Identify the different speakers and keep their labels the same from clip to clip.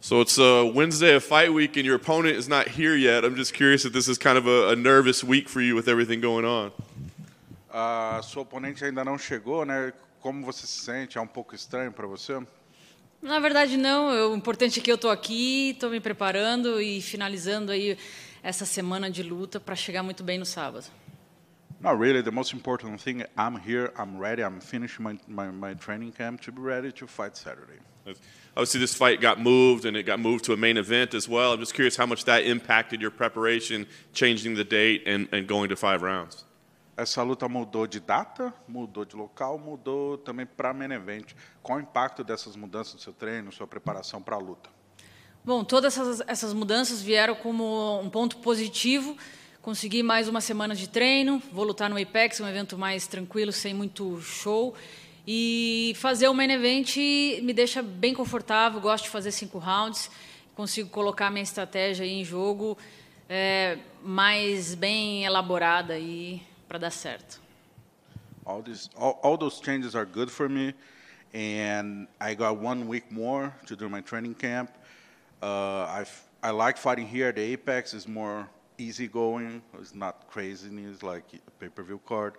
Speaker 1: So it's a Wednesday of fight week, and your opponent is not here yet. I'm just curious if this is kind of a, a nervous week for you with everything going on.
Speaker 2: oponente ainda não
Speaker 1: chegou, né?
Speaker 2: Como você se sente? É um
Speaker 1: pouco estranho para você?
Speaker 3: Na verdade, não. O importante é que eu estou aqui, estou me preparando e finalizando aí essa semana de luta para chegar muito bem no sábado.
Speaker 2: Not really. The most important thing, I'm here, I'm ready, I'm finished my, my, my training camp to be ready to fight Saturday.
Speaker 1: Obviously, this fight got moved and it got moved to a main event as well. I'm just curious how much that impacted your preparation, changing the date and, and going to five rounds.
Speaker 2: Essa luta mudou de data, mudou de local, mudou também para main event. Qual o impacto dessas mudanças no seu treino, sua preparação para a
Speaker 3: luta? Bom, todas essas, essas mudanças vieram como um ponto positivo Consegui mais uma semana de treino, vou lutar no Apex, um evento mais tranquilo, sem muito show. E fazer o main event me deixa bem confortável, gosto de fazer cinco rounds, consigo colocar minha estratégia em jogo é, mais bem elaborada aí para dar certo.
Speaker 2: All, these, all, all those changes are good for me, and I got one week more to do my training camp. Uh, I like fighting here at the Apex, it's more easygoing. It's not craziness like a pay-per-view card.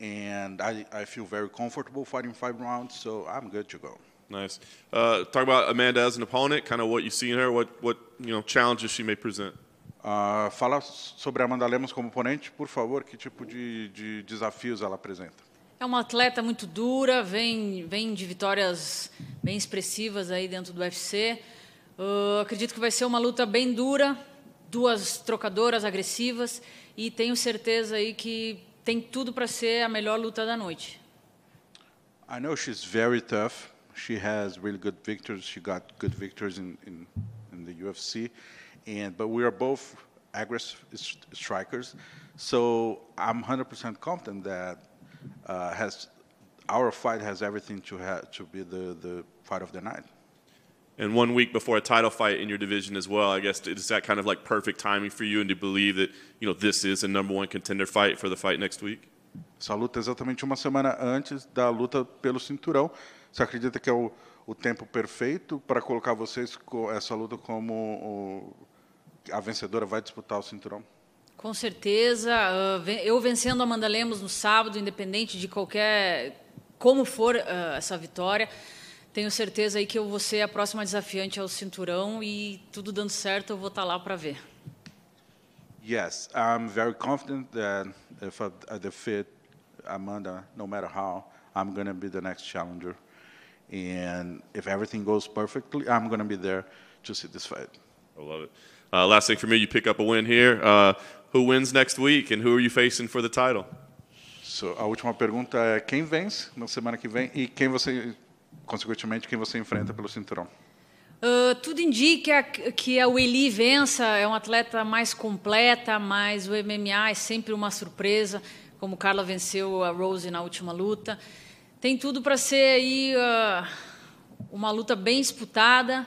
Speaker 2: And I, I feel very comfortable fighting five rounds, so I'm good to go.
Speaker 1: Nice. Uh, talk about Amanda as an opponent, kind of what you see in her, what, what you know, challenges she may present. Uh, fala sobre
Speaker 2: Amanda Lemos como oponente, por favor, que tipo de, de desafios ela apresenta?
Speaker 3: É uma atleta muito dura, vem, vem de vitórias bem expressivas aí dentro do UFC. Uh, ah, acredito que vai ser uma luta bem dura, duas trocadoras agressivas e tenho certeza aí que tem tudo para ser a melhor luta da noite.
Speaker 2: I know she's very tough. She has really good victories. She got good victories in in, in the UFC, and but we are both aggressive strikers, so I'm 100% confident that uh, has our fight has everything to ha to be the the fight of the night
Speaker 1: and one week before a title fight in your division as well. I guess is that kind of like perfect timing for you and to believe that you know this is a number one contender fight for the fight next week?
Speaker 2: Essa luta é exatamente uma semana antes da luta pelo cinturão. Você acredita que é o, o tempo perfeito para colocar vocês essa luta como o, a vencedora vai disputar o cinturão?
Speaker 3: Com certeza. Ah, eu vencendo a Amanda Lemos no sábado, independente de qualquer como for ah, essa vitória, tenho certeza aí que eu vou ser a próxima desafiante ao cinturão e tudo dando certo, eu vou estar tá lá para ver.
Speaker 2: Yes, I'm very confident that if I, I defeat Amanda, no matter how, I'm going to be the next challenger. And if everything goes perfectly, I'm going
Speaker 1: to be there to see this fight. I love it. Uh, last thing for me, you pick up a win here. Uh, who wins next week and who are you facing for the title? So, a última pergunta é quem
Speaker 2: vence na semana que vem e quem você consequentemente, quem você enfrenta pelo cinturão?
Speaker 3: Uh, tudo indica que a Weli vença, é um atleta mais completa, mas o MMA é sempre uma surpresa, como Carla venceu a Rose na última luta. Tem tudo para ser aí uh, uma luta bem disputada.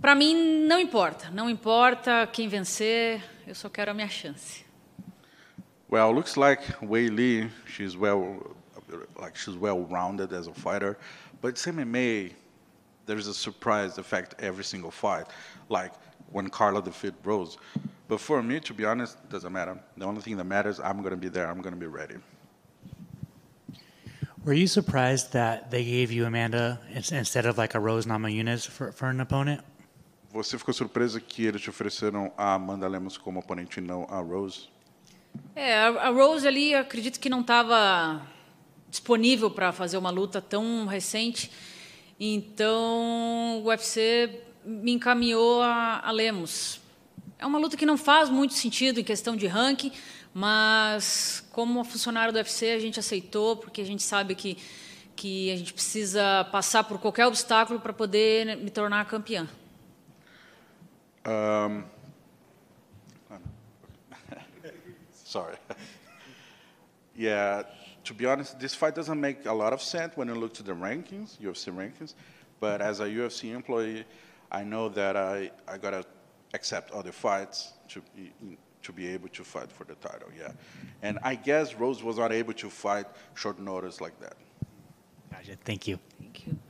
Speaker 3: Para mim, não importa, não importa quem vencer, eu só quero a minha chance.
Speaker 2: Well, looks like Wei Li, she's well like she's well-rounded as a fighter. But it's MMA, there's a surprise effect every single fight. Like when Carla defeated Rose. But for me, to be honest, doesn't matter. The only thing that matters, I'm going to be there. I'm going to be ready.
Speaker 3: Were you surprised that they gave you Amanda instead of like a Rose Namajunas for, for an opponent?
Speaker 2: Você ficou surpresa que eles te ofereceram a Amanda Lemos como oponente e não a Rose?
Speaker 3: É, a Rose ali, acredito que não estava disponível para fazer uma luta tão recente. Então, o UFC me encaminhou a, a Lemos. É uma luta que não faz muito sentido em questão de ranking, mas como funcionário do UFC a gente aceitou porque a gente sabe que que a gente precisa passar por qualquer obstáculo para poder me tornar campeã.
Speaker 2: Um... Sorry. Yeah, to be honest, this fight doesn't make a lot of sense when you look to the rankings, UFC rankings. But as a UFC employee, I know that I, I gotta accept other fights to to be able to fight for the title. Yeah, and I guess Rose was not able to fight short notice
Speaker 3: like that. Gotcha. Thank you. Thank you.